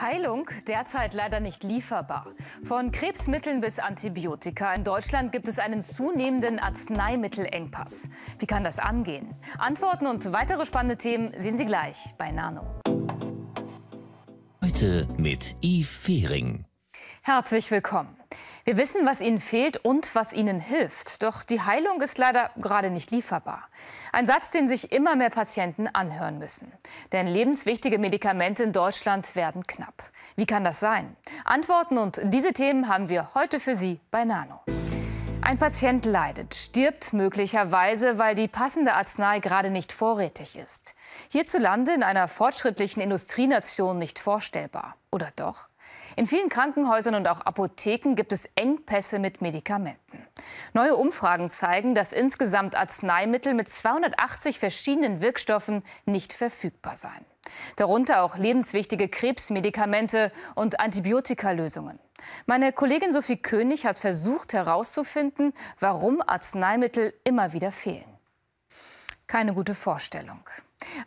Heilung derzeit leider nicht lieferbar. Von Krebsmitteln bis Antibiotika. In Deutschland gibt es einen zunehmenden Arzneimittelengpass. Wie kann das angehen? Antworten und weitere spannende Themen sehen Sie gleich bei Nano. Heute mit Yves Fehring. Herzlich willkommen. Wir wissen, was ihnen fehlt und was ihnen hilft. Doch die Heilung ist leider gerade nicht lieferbar. Ein Satz, den sich immer mehr Patienten anhören müssen. Denn lebenswichtige Medikamente in Deutschland werden knapp. Wie kann das sein? Antworten und diese Themen haben wir heute für Sie bei Nano. Ein Patient leidet, stirbt möglicherweise, weil die passende Arznei gerade nicht vorrätig ist. Hierzulande in einer fortschrittlichen Industrienation nicht vorstellbar. Oder doch? In vielen Krankenhäusern und auch Apotheken gibt es Engpässe mit Medikamenten. Neue Umfragen zeigen, dass insgesamt Arzneimittel mit 280 verschiedenen Wirkstoffen nicht verfügbar seien. Darunter auch lebenswichtige Krebsmedikamente und Antibiotikalösungen. Meine Kollegin Sophie König hat versucht herauszufinden, warum Arzneimittel immer wieder fehlen. Keine gute Vorstellung.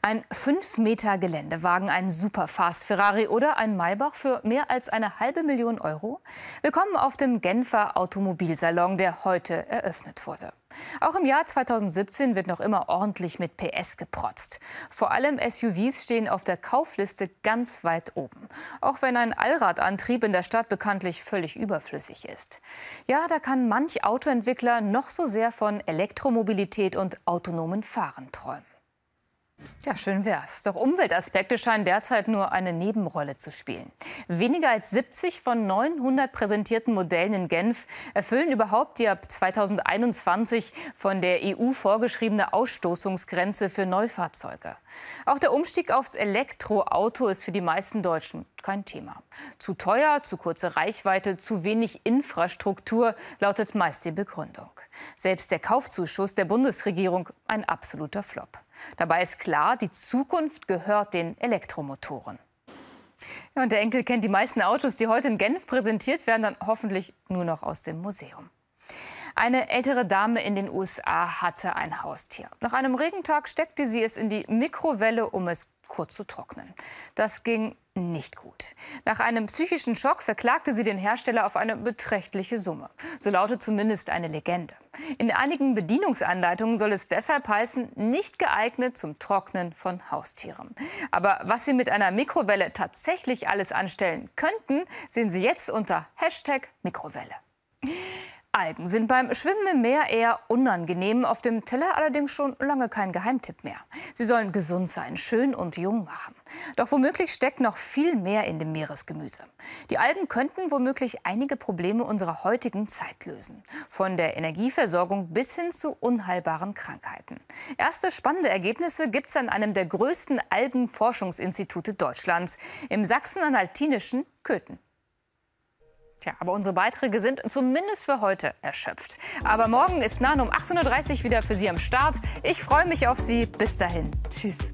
Ein 5 Meter Geländewagen, ein Superfast Ferrari oder ein Maybach für mehr als eine halbe Million Euro? Willkommen auf dem Genfer Automobilsalon, der heute eröffnet wurde. Auch im Jahr 2017 wird noch immer ordentlich mit PS geprotzt. Vor allem SUVs stehen auf der Kaufliste ganz weit oben. Auch wenn ein Allradantrieb in der Stadt bekanntlich völlig überflüssig ist. Ja, da kann manch Autoentwickler noch so sehr von Elektromobilität und autonomen Fahren träumen. Ja, schön wär's. Doch Umweltaspekte scheinen derzeit nur eine Nebenrolle zu spielen. Weniger als 70 von 900 präsentierten Modellen in Genf erfüllen überhaupt die ab 2021 von der EU vorgeschriebene Ausstoßungsgrenze für Neufahrzeuge. Auch der Umstieg aufs Elektroauto ist für die meisten Deutschen kein Thema. Zu teuer, zu kurze Reichweite, zu wenig Infrastruktur lautet meist die Begründung. Selbst der Kaufzuschuss der Bundesregierung ein absoluter Flop. Dabei ist klar, die Zukunft gehört den Elektromotoren. Ja, und der Enkel kennt die meisten Autos, die heute in Genf präsentiert werden, dann hoffentlich nur noch aus dem Museum. Eine ältere Dame in den USA hatte ein Haustier. Nach einem Regentag steckte sie es in die Mikrowelle, um es kurz zu trocknen. Das ging nicht gut. Nach einem psychischen Schock verklagte sie den Hersteller auf eine beträchtliche Summe. So lautet zumindest eine Legende. In einigen Bedienungsanleitungen soll es deshalb heißen, nicht geeignet zum Trocknen von Haustieren. Aber was Sie mit einer Mikrowelle tatsächlich alles anstellen könnten, sehen Sie jetzt unter Hashtag Mikrowelle. Algen sind beim Schwimmen im Meer eher unangenehm, auf dem Teller allerdings schon lange kein Geheimtipp mehr. Sie sollen gesund sein, schön und jung machen. Doch womöglich steckt noch viel mehr in dem Meeresgemüse. Die Algen könnten womöglich einige Probleme unserer heutigen Zeit lösen. Von der Energieversorgung bis hin zu unheilbaren Krankheiten. Erste spannende Ergebnisse gibt es an einem der größten Algenforschungsinstitute Deutschlands, im sachsen-anhaltinischen Köthen. Tja, aber unsere Beiträge sind zumindest für heute erschöpft. Aber morgen ist Nano um 18.30 Uhr wieder für Sie am Start. Ich freue mich auf Sie. Bis dahin. Tschüss.